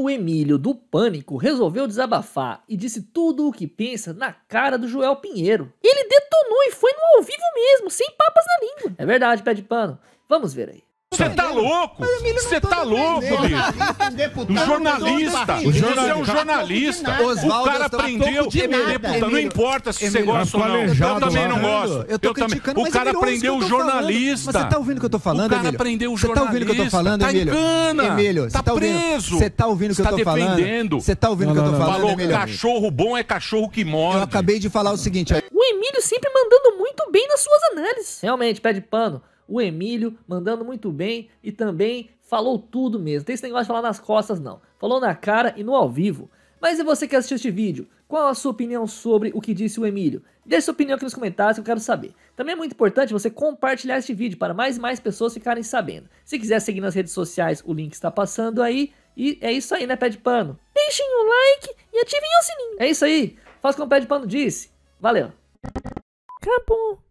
o Emílio do Pânico resolveu desabafar e disse tudo o que pensa na cara do Joel Pinheiro. Ele detonou e foi no ao vivo mesmo, sem papas na língua. É verdade, pé de pano. Vamos ver aí. Você tá louco? Você tá, tá louco, bicho. O jornalista. Você é um jornalista. O cara prendeu. não importa se você gosta ou não. Eu tá também não gosto. Eu também. O cara é prendeu o jornalista. Você tá ouvindo o que eu tô falando, Emílio? O cara prendeu o jornalista. Você tá ouvindo o que eu tô falando, tá Emílio? Emílio, você tá preso. Você tá ouvindo o que eu tô falando? Você tá ouvindo o que eu tô falando, Falou, cachorro bom é cachorro que morre. Eu acabei de falar o seguinte. O Emílio sempre mandando muito bem nas suas análises. Realmente, pé de pano o Emílio mandando muito bem e também falou tudo mesmo. Tem esse negócio de falar nas costas, não. Falou na cara e no ao vivo. Mas e você que assistiu este vídeo? Qual a sua opinião sobre o que disse o Emílio? Deixe sua opinião aqui nos comentários que eu quero saber. Também é muito importante você compartilhar este vídeo para mais e mais pessoas ficarem sabendo. Se quiser seguir nas redes sociais, o link está passando aí. E é isso aí, né, pé de pano? Deixem o um like e ativem o sininho. É isso aí. Faça como o pé de pano disse. Valeu. Acabou.